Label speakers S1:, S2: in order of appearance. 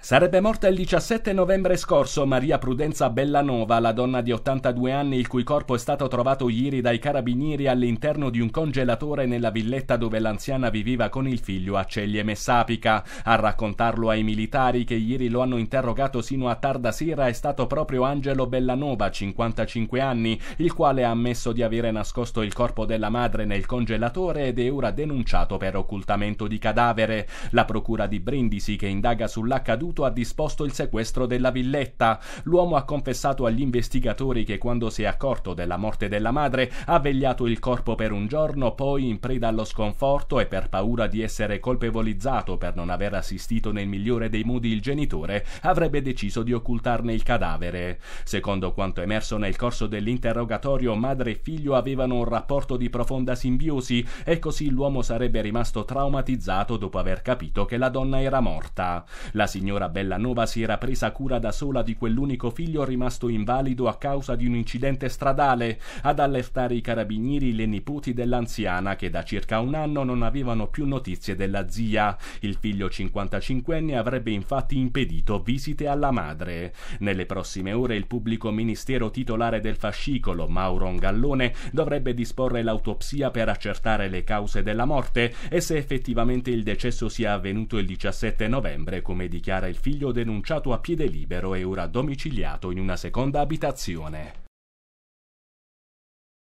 S1: Sarebbe morta il 17 novembre scorso Maria Prudenza Bellanova, la donna di 82 anni il cui corpo è stato trovato ieri dai carabinieri all'interno di un congelatore nella villetta dove l'anziana viveva con il figlio a Ceglie Messapica. A raccontarlo ai militari che ieri lo hanno interrogato sino a tarda sera è stato proprio Angelo Bellanova, 55 anni, il quale ha ammesso di avere nascosto il corpo della madre nel congelatore ed è ora denunciato per occultamento di cadavere. La procura di Brindisi che indaga sull'accaduto accaduto ha disposto il sequestro della villetta. L'uomo ha confessato agli investigatori che quando si è accorto della morte della madre ha vegliato il corpo per un giorno, poi in preda allo sconforto e per paura di essere colpevolizzato per non aver assistito nel migliore dei modi il genitore, avrebbe deciso di occultarne il cadavere. Secondo quanto emerso nel corso dell'interrogatorio, madre e figlio avevano un rapporto di profonda simbiosi e così l'uomo sarebbe rimasto traumatizzato dopo aver capito che la donna era morta. La signora allora Bellanova si era presa cura da sola di quell'unico figlio rimasto invalido a causa di un incidente stradale, ad allertare i carabinieri le nipoti dell'anziana che da circa un anno non avevano più notizie della zia. Il figlio 55enne avrebbe infatti impedito visite alla madre. Nelle prossime ore il pubblico ministero titolare del fascicolo, Mauro Gallone, dovrebbe disporre l'autopsia per accertare le cause della morte e se effettivamente il decesso sia avvenuto il 17 novembre, come dichiara il figlio denunciato a piede libero e ora domiciliato in una seconda abitazione.